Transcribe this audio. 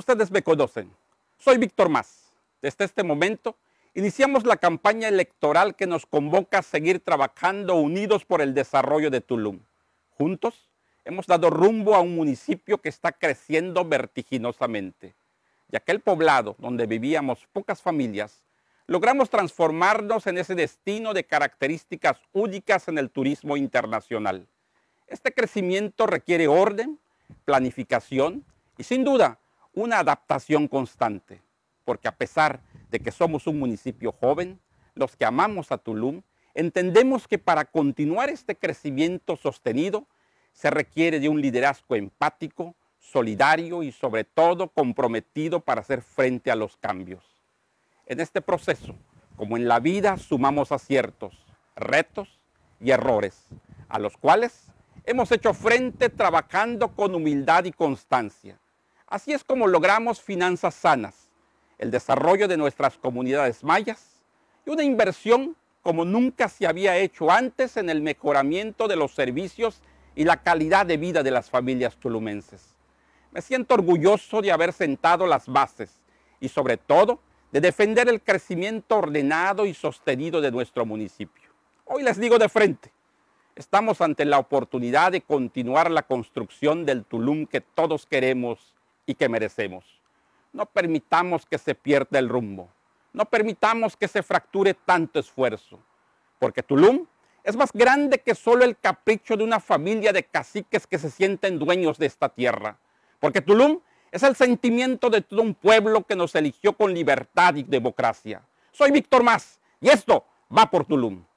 Ustedes me conocen. Soy Víctor Más. Desde este momento iniciamos la campaña electoral que nos convoca a seguir trabajando unidos por el desarrollo de Tulum. Juntos hemos dado rumbo a un municipio que está creciendo vertiginosamente. Y aquel poblado donde vivíamos pocas familias, logramos transformarnos en ese destino de características únicas en el turismo internacional. Este crecimiento requiere orden, planificación y sin duda una adaptación constante, porque a pesar de que somos un municipio joven, los que amamos a Tulum, entendemos que para continuar este crecimiento sostenido se requiere de un liderazgo empático, solidario y sobre todo comprometido para hacer frente a los cambios. En este proceso, como en la vida, sumamos aciertos, retos y errores, a los cuales hemos hecho frente trabajando con humildad y constancia. Así es como logramos finanzas sanas, el desarrollo de nuestras comunidades mayas y una inversión como nunca se había hecho antes en el mejoramiento de los servicios y la calidad de vida de las familias tulumenses. Me siento orgulloso de haber sentado las bases y sobre todo de defender el crecimiento ordenado y sostenido de nuestro municipio. Hoy les digo de frente, estamos ante la oportunidad de continuar la construcción del Tulum que todos queremos y que merecemos. No permitamos que se pierda el rumbo. No permitamos que se fracture tanto esfuerzo. Porque Tulum es más grande que solo el capricho de una familia de caciques que se sienten dueños de esta tierra. Porque Tulum es el sentimiento de todo un pueblo que nos eligió con libertad y democracia. Soy Víctor Más y esto va por Tulum.